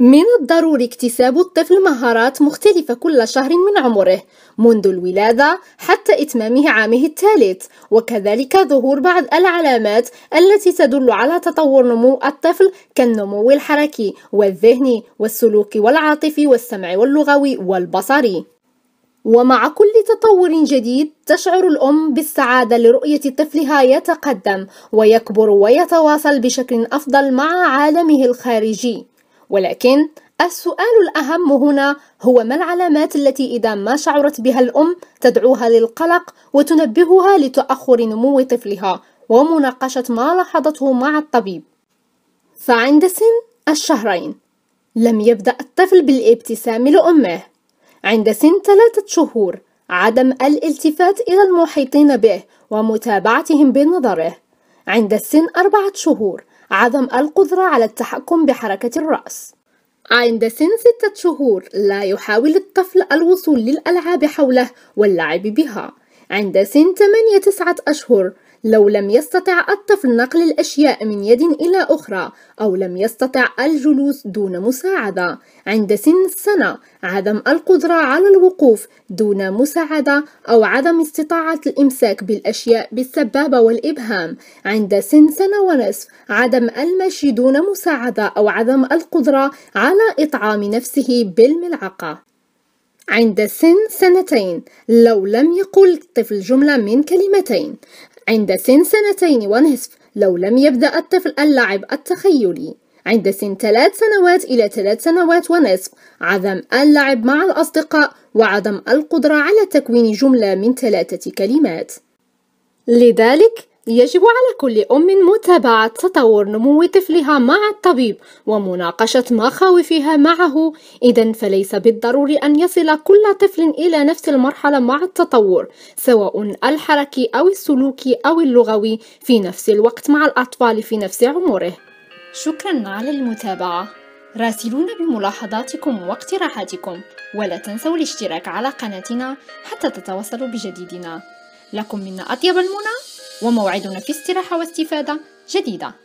من الضروري اكتساب الطفل مهارات مختلفة كل شهر من عمره منذ الولادة حتى إتمام عامه الثالث وكذلك ظهور بعض العلامات التي تدل على تطور نمو الطفل كالنمو الحركي والذهني والسلوكي والعاطفي والسمعي واللغوي والبصري ومع كل تطور جديد تشعر الأم بالسعادة لرؤية طفلها يتقدم ويكبر ويتواصل بشكل أفضل مع عالمه الخارجي ولكن السؤال الأهم هنا هو ما العلامات التي إذا ما شعرت بها الأم تدعوها للقلق وتنبهها لتأخر نمو طفلها ومناقشة ما لاحظته مع الطبيب فعند سن الشهرين لم يبدأ الطفل بالابتسام لأمه عند سن ثلاثة شهور عدم الالتفات إلى المحيطين به ومتابعتهم بنظره عند السن أربعة شهور عدم القدرة على التحكم بحركة الرأس عند سن ستة شهور لا يحاول الطفل الوصول للألعاب حوله واللعب بها عند سن 8-9 أشهر لو لم يستطع الطفل نقل الأشياء من يد إلى أخرى أو لم يستطع الجلوس دون مساعدة عند سن السنة عدم القدرة على الوقوف دون مساعدة أو عدم استطاعة الإمساك بالأشياء بالسبابة والإبهام عند سن سنة ونصف عدم المشي دون مساعدة أو عدم القدرة على إطعام نفسه بالملعقة عند سن سنتين لو لم يقل الطفل جملة من كلمتين عند سن سنتين ونصف لو لم يبدأ الطفل اللعب التخيلي عند سن ثلاث سنوات إلى ثلاث سنوات ونصف عدم اللعب مع الأصدقاء وعدم القدرة على تكوين جملة من ثلاثة كلمات لذلك يجب على كل أم متابعة تطور نمو طفلها مع الطبيب ومناقشة مخاوفها معه إذا فليس بالضروري أن يصل كل طفل إلى نفس المرحلة مع التطور سواء الحركي أو السلوكي أو اللغوي في نفس الوقت مع الأطفال في نفس عمره شكرا على المتابعة راسلونا بملاحظاتكم واقتراحاتكم ولا تنسوا الاشتراك على قناتنا حتى تتواصلوا بجديدنا لكم منا أطيب المنى وموعدنا في استراحة واستفادة جديدة